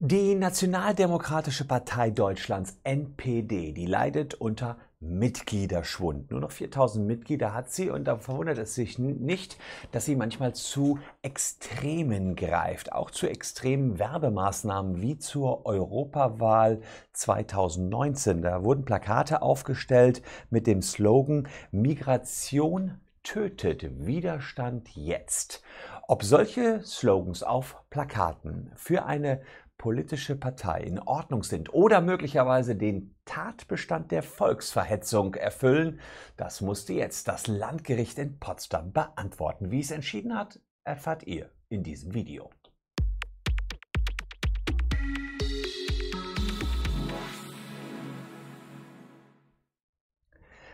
Die Nationaldemokratische Partei Deutschlands, NPD, die leidet unter Mitgliederschwund. Nur noch 4000 Mitglieder hat sie und da verwundert es sich nicht, dass sie manchmal zu Extremen greift, auch zu extremen Werbemaßnahmen wie zur Europawahl 2019. Da wurden Plakate aufgestellt mit dem Slogan Migration tötet Widerstand jetzt. Ob solche Slogans auf Plakaten für eine politische Partei in Ordnung sind oder möglicherweise den Tatbestand der Volksverhetzung erfüllen, das musste jetzt das Landgericht in Potsdam beantworten. Wie es entschieden hat, erfahrt ihr in diesem Video.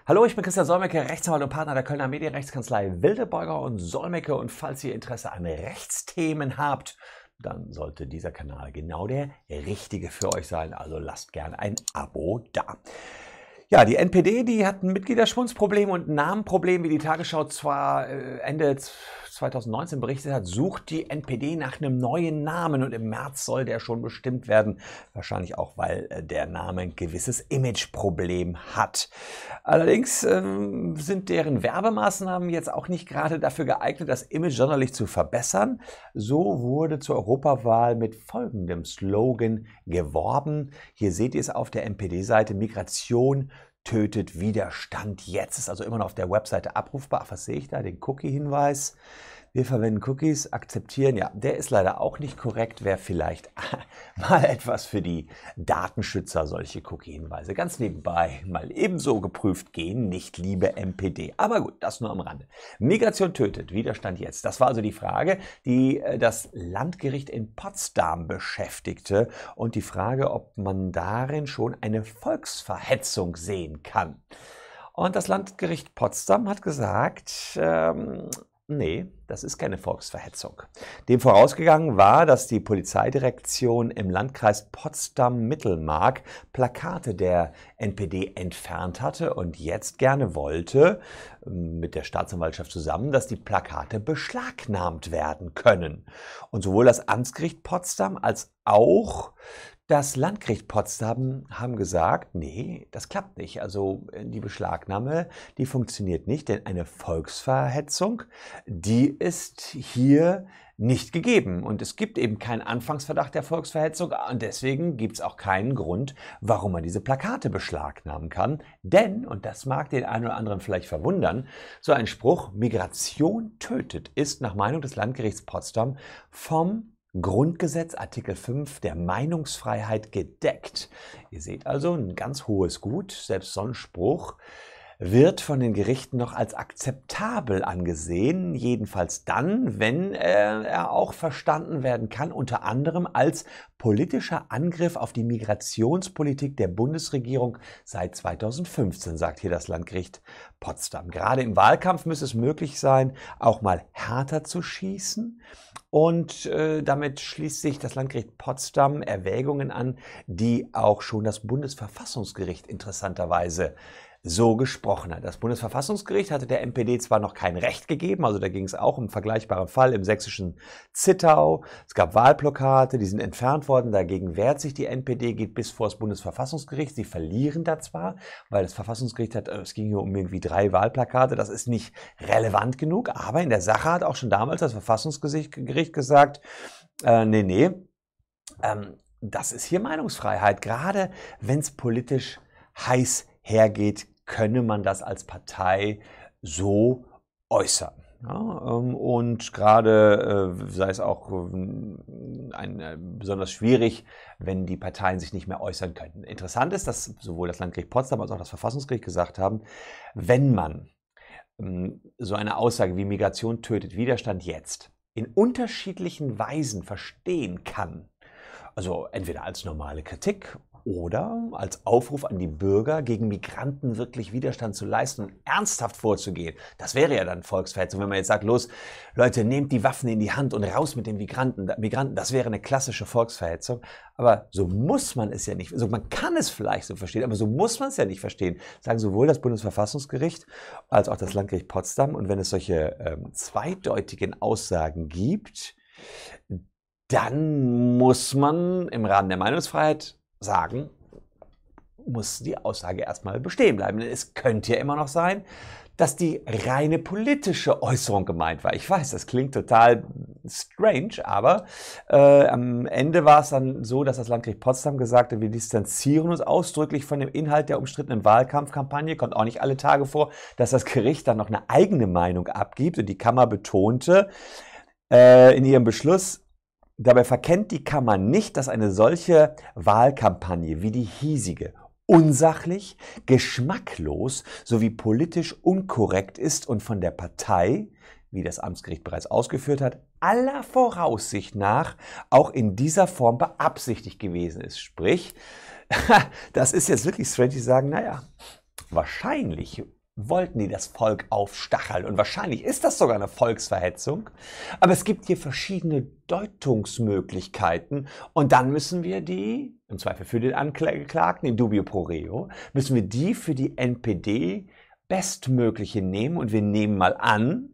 Hallo, ich bin Christian Solmecke, Rechtsanwalt und Partner der Kölner Medienrechtskanzlei Wildeborger und Solmecke. Und falls ihr Interesse an Rechtsthemen habt, dann sollte dieser Kanal genau der richtige für euch sein. Also lasst gerne ein Abo da. Ja, die NPD, die hat ein Mitgliederschwundsproblem und ein Namenproblem, wie die Tagesschau zwar äh, Ende 2019 berichtet hat, sucht die NPD nach einem neuen Namen und im März soll der schon bestimmt werden. Wahrscheinlich auch, weil äh, der Name ein gewisses Imageproblem hat. Allerdings ähm, sind deren Werbemaßnahmen jetzt auch nicht gerade dafür geeignet, das Image sonderlich zu verbessern. So wurde zur Europawahl mit folgendem Slogan geworben. Hier seht ihr es auf der NPD-Seite. Migration tötet Widerstand jetzt. Ist also immer noch auf der Webseite abrufbar. Ach, was sehe ich da? Den Cookie-Hinweis. Wir verwenden Cookies, akzeptieren. Ja, der ist leider auch nicht korrekt. Wäre vielleicht mal etwas für die Datenschützer, solche Cookie-Hinweise. Ganz nebenbei mal ebenso geprüft gehen, nicht liebe MPD. Aber gut, das nur am Rande. Migration tötet, Widerstand jetzt. Das war also die Frage, die äh, das Landgericht in Potsdam beschäftigte und die Frage, ob man darin schon eine Volksverhetzung sehen kann. Und das Landgericht Potsdam hat gesagt, ähm, Nee, das ist keine Volksverhetzung. Dem vorausgegangen war, dass die Polizeidirektion im Landkreis Potsdam-Mittelmark Plakate der NPD entfernt hatte und jetzt gerne wollte, ähm, mit der Staatsanwaltschaft zusammen, dass die Plakate beschlagnahmt werden können. Und sowohl das Amtsgericht Potsdam als auch das Landgericht Potsdam haben gesagt, nee, das klappt nicht. Also äh, die Beschlagnahme, die funktioniert nicht, denn eine Volksverhetzung, die ist hier nicht gegeben. Und es gibt eben keinen Anfangsverdacht der Volksverhetzung und deswegen gibt es auch keinen Grund, warum man diese Plakate beschlagnahmen kann. Denn, und das mag den einen oder anderen vielleicht verwundern, so ein Spruch, Migration tötet, ist nach Meinung des Landgerichts Potsdam vom Grundgesetz Artikel 5 der Meinungsfreiheit gedeckt. Ihr seht also ein ganz hohes Gut, selbst Sonnenspruch. Spruch wird von den Gerichten noch als akzeptabel angesehen, jedenfalls dann, wenn äh, er auch verstanden werden kann, unter anderem als politischer Angriff auf die Migrationspolitik der Bundesregierung seit 2015, sagt hier das Landgericht Potsdam. Gerade im Wahlkampf müsste es möglich sein, auch mal härter zu schießen. Und äh, damit schließt sich das Landgericht Potsdam Erwägungen an, die auch schon das Bundesverfassungsgericht interessanterweise so gesprochen hat. Das Bundesverfassungsgericht hatte der MPD zwar noch kein Recht gegeben, also da ging es auch um einen vergleichbaren Fall im sächsischen Zittau. Es gab Wahlplakate, die sind entfernt worden, dagegen wehrt sich die NPD, geht bis vor das Bundesverfassungsgericht. Sie verlieren da zwar, weil das Verfassungsgericht hat, es ging hier um irgendwie drei Wahlplakate, das ist nicht relevant genug, aber in der Sache hat auch schon damals das Verfassungsgericht gesagt, äh, nee, nee, ähm, das ist hier Meinungsfreiheit, gerade wenn es politisch heiß hergeht könne man das als Partei so äußern. Ja, ähm, und gerade äh, sei es auch äh, ein, äh, besonders schwierig, wenn die Parteien sich nicht mehr äußern könnten. Interessant ist, dass sowohl das Landgericht Potsdam als auch das Verfassungsgericht gesagt haben, wenn man ähm, so eine Aussage wie Migration tötet Widerstand jetzt in unterschiedlichen Weisen verstehen kann, also entweder als normale Kritik oder als Aufruf an die Bürger, gegen Migranten wirklich Widerstand zu leisten und ernsthaft vorzugehen. Das wäre ja dann Volksverhetzung, wenn man jetzt sagt, los, Leute, nehmt die Waffen in die Hand und raus mit den Migranten. Migranten, das wäre eine klassische Volksverhetzung. Aber so muss man es ja nicht, also man kann es vielleicht so verstehen, aber so muss man es ja nicht verstehen. Sagen sowohl das Bundesverfassungsgericht als auch das Landgericht Potsdam. Und wenn es solche ähm, zweideutigen Aussagen gibt, dann muss man im Rahmen der Meinungsfreiheit sagen, muss die Aussage erstmal bestehen bleiben. Denn es könnte ja immer noch sein, dass die reine politische Äußerung gemeint war. Ich weiß, das klingt total strange, aber äh, am Ende war es dann so, dass das Landgericht Potsdam gesagt hat, wir distanzieren uns ausdrücklich von dem Inhalt der umstrittenen Wahlkampfkampagne. Kommt auch nicht alle Tage vor, dass das Gericht dann noch eine eigene Meinung abgibt. Und die Kammer betonte äh, in ihrem Beschluss, Dabei verkennt die Kammer nicht, dass eine solche Wahlkampagne wie die hiesige unsachlich, geschmacklos sowie politisch unkorrekt ist und von der Partei, wie das Amtsgericht bereits ausgeführt hat, aller Voraussicht nach auch in dieser Form beabsichtigt gewesen ist. Sprich, das ist jetzt wirklich strange, die sagen, naja, wahrscheinlich wollten die das Volk aufstacheln. Und wahrscheinlich ist das sogar eine Volksverhetzung. Aber es gibt hier verschiedene Deutungsmöglichkeiten. Und dann müssen wir die, im Zweifel für den Angeklagten, den Dubio pro reo, müssen wir die für die NPD bestmögliche nehmen. Und wir nehmen mal an,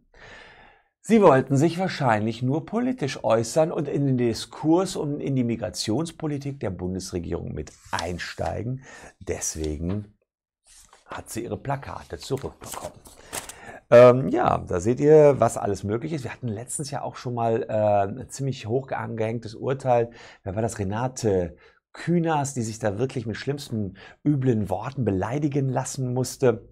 Sie wollten sich wahrscheinlich nur politisch äußern und in den Diskurs und in die Migrationspolitik der Bundesregierung mit einsteigen. Deswegen hat sie ihre Plakate zurückbekommen. Ähm, ja, da seht ihr, was alles möglich ist. Wir hatten letztens ja auch schon mal äh, ein ziemlich hoch angehängtes Urteil. Wer war das? Renate Künast, die sich da wirklich mit schlimmsten, üblen Worten beleidigen lassen musste.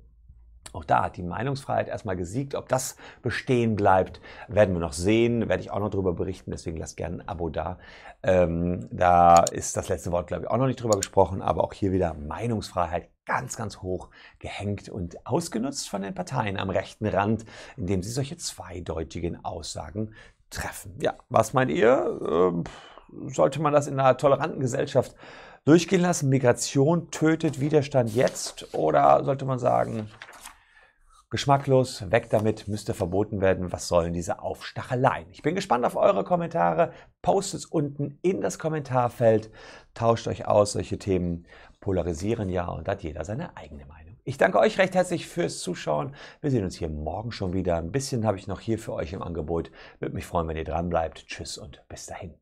Auch da hat die Meinungsfreiheit erstmal gesiegt. Ob das bestehen bleibt, werden wir noch sehen. Werde ich auch noch darüber berichten. Deswegen lasst gerne ein Abo da. Ähm, da ist das letzte Wort, glaube ich, auch noch nicht drüber gesprochen. Aber auch hier wieder Meinungsfreiheit ganz, ganz hoch gehängt und ausgenutzt von den Parteien am rechten Rand, indem sie solche zweideutigen Aussagen treffen. Ja, was meint ihr? Ähm, sollte man das in einer toleranten Gesellschaft durchgehen lassen? Migration tötet Widerstand jetzt? Oder sollte man sagen, Geschmacklos, weg damit, müsste verboten werden. Was sollen diese Aufstacheleien? Ich bin gespannt auf eure Kommentare. Postet es unten in das Kommentarfeld. Tauscht euch aus. Solche Themen polarisieren ja und hat jeder seine eigene Meinung. Ich danke euch recht herzlich fürs Zuschauen. Wir sehen uns hier morgen schon wieder. Ein bisschen habe ich noch hier für euch im Angebot. Würde mich freuen, wenn ihr dran bleibt. Tschüss und bis dahin.